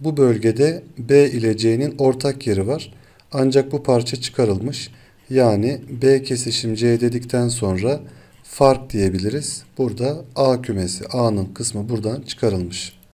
Bu bölgede B ile C'nin ortak yeri var. Ancak bu parça çıkarılmış. Yani B kesişim C dedikten sonra fark diyebiliriz. Burada A kümesi A'nın kısmı buradan çıkarılmış.